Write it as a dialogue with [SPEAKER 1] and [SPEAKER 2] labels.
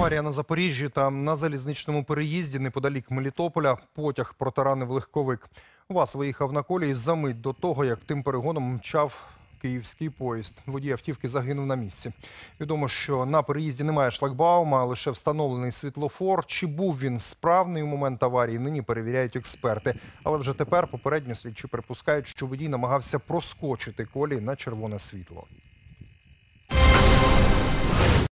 [SPEAKER 1] Аварія на Запоріжжі та на залізничному переїзді неподалік Мелітополя потяг протаранив легковик. Вас виїхав на колії за мить до того, як тим перегоном мчав київський поїзд. Водій автівки загинув на місці. Відомо, що на переїзді немає шлагбаума, а лише встановлений світлофор. Чи був він справний у момент аварії? Нині перевіряють експерти. Але вже тепер попередньо слідчі припускають, що водій намагався проскочити колії на червоне світло.